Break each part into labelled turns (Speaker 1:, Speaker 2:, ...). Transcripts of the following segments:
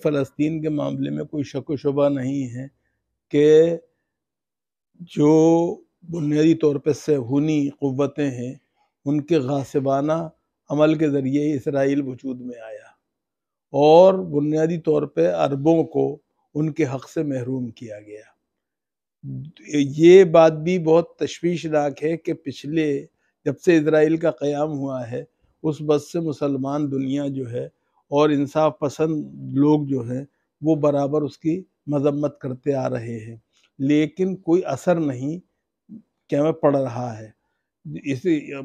Speaker 1: फ़लस्तीन के मामले में कोई शक व शुबा नहीं है कि जो बुनियादी तौर पर सहूनी क़वतें हैं उनके गासिबाना अमल के ज़रिए इसराइल वजूद में आया और बुनियादी तौर पर अरबों को उनके हक़ से महरूम किया गया ये बात भी बहुत तशवीशनाक है कि पिछले जब से इसराइल का क़्याम हुआ है उस बस से मुसलमान दुनिया जो है और इंसाफ पसंद लोग जो हैं वो बराबर उसकी मजम्मत करते आ रहे हैं लेकिन कोई असर नहीं क्या मैं पड़ रहा है इस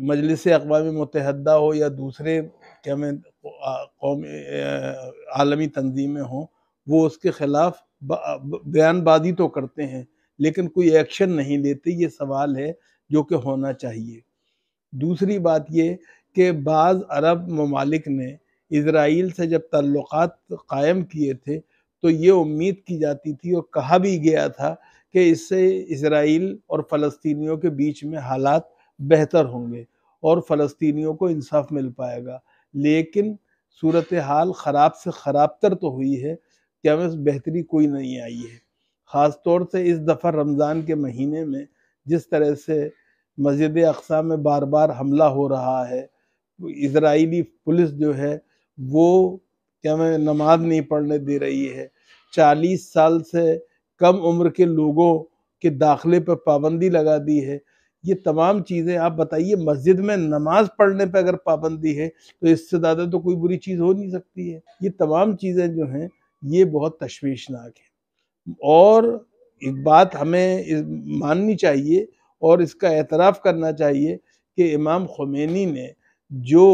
Speaker 1: मजलिस अकवा मतहदा हो या दूसरे क्या मैं कौम आलमी तंजीमें हों वो उसके ख़िलाफ़ बयानबाजी तो करते हैं लेकिन कोई एक्शन नहीं लेते ये सवाल है जो कि होना चाहिए दूसरी बात ये कि बाज़ अरब ममालिक ने इसराइल से जब ताल्लुकात कायम किए थे तो ये उम्मीद की जाती थी और कहा भी गया था कि इससे इसराइल और फ़लस्तियों के बीच में हालात बेहतर होंगे और फलस्तियों को इंसाफ मिल पाएगा लेकिन सूरत हाल ख़राब से ख़राब तर तो हुई है क्या में बेहतरी कोई नहीं आई है ख़ास तौर से इस दफ़ा रमज़ान के महीने में जिस तरह से मस्जिद अकसा में बार बार हमला हो रहा है इसराइली पुलिस जो है वो क्या मैं नमाज नहीं पढ़ने दे रही है चालीस साल से कम उम्र के लोगों के दाखिले पर पाबंदी लगा दी है ये तमाम चीज़ें आप बताइए मस्जिद में नमाज पढ़ने पर अगर पाबंदी है तो इससे ज़्यादा तो कोई बुरी चीज़ हो नहीं सकती है ये तमाम चीज़ें जो हैं ये बहुत तश्वीशनाक हैं और एक बात हमें माननी चाहिए और इसका एतराफ़ करना चाहिए कि इमाम खुमैनी ने जो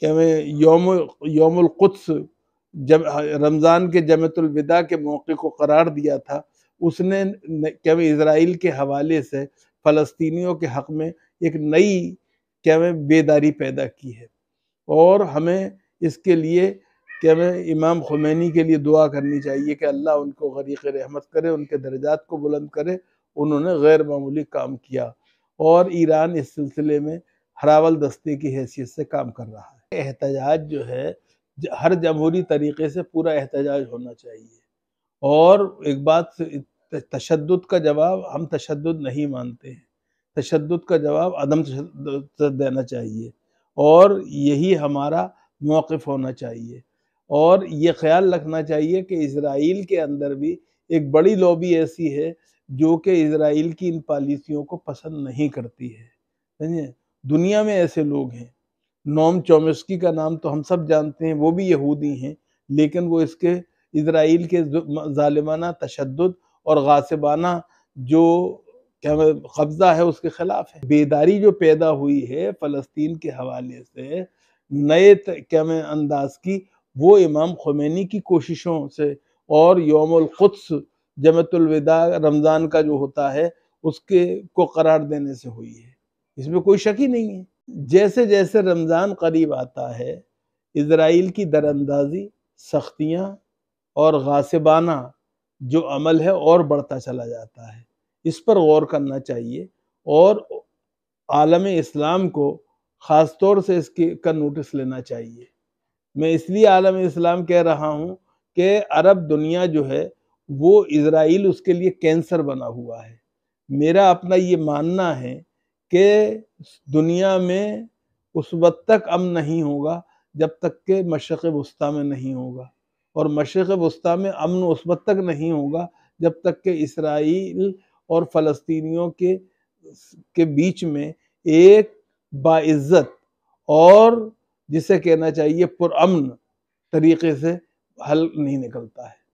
Speaker 1: कि हमें योम योमकुद्स जब रमज़ान के जमतुलविदा के मौके को करार दिया था उसने क्या इसराइल के हवाले से फ़लस्तीनियों के हक़ में एक नई क्या बेदारी पैदा की है और हमें इसके लिए क्या हमें इमाम खुमैनी के लिए दुआ करनी चाहिए कि अल्लाह उनको गरीक रहमत करे उनके दर्जात को बुलंद करे उन्होंने गैर मामूली काम किया और ईरान इस सिलसिले में हरावल दस्ते की हैसियत से काम कर रहा है एहतजाज जो है हर जमहूरी तरीके से पूरा एहतजाज होना चाहिए और एक बात तशद का जवाब हम तशद नहीं मानते हैं तशद का जवाब अदम तशद देना चाहिए और यही हमारा मौक़ होना चाहिए और ये ख्याल रखना चाहिए कि इसराइल के अंदर भी एक बड़ी लॉबी ऐसी है जो कि इसराइल की इन पॉलिसियों को पसंद नहीं करती है समझे दुनिया में ऐसे लोग हैं नोम चोमस्की का नाम तो हम सब जानते हैं वो भी यहूदी हैं लेकिन वो इसके इसराइल के ालिमाना तशद और गासिबाना जो क्या कब्ज़ा है उसके ख़िलाफ़ है बेदारी जो पैदा हुई है फ़लस्तीन के हवाले से नए क्या मैं अंदाज की वो इमाम खुमैनी की कोशिशों से और योमकुद्स जमतुलविदा रमज़ान का जो होता है उसके को करार देने से हुई है इसमें कोई शक ही नहीं है जैसे जैसे रमज़ान करीब आता है इसराइल की दरअंदाजी सख्तियाँ और गासिबाना जो अमल है और बढ़ता चला जाता है इस पर गौर करना चाहिए और आलम इस्लाम को ख़ास तौर से इसके का नोटिस लेना चाहिए मैं इसलिए आलम इस्लाम कह रहा हूँ कि अरब दुनिया जो है वो इसराइल उसके लिए कैंसर बना हुआ है मेरा अपना ये मानना है कि दुनिया में उस वक्त तक अमन नहीं होगा जब तक के मशरक़ वस्ती में नहीं होगा और मशरक़ वस्ती में अमन उस वक्त तक नहीं होगा जब तक के इसराइल और फ़लस्तीनियों के के बीच में एक बाज़्ज़त और जिसे कहना चाहिए पुरअमन तरीके से हल नहीं निकलता है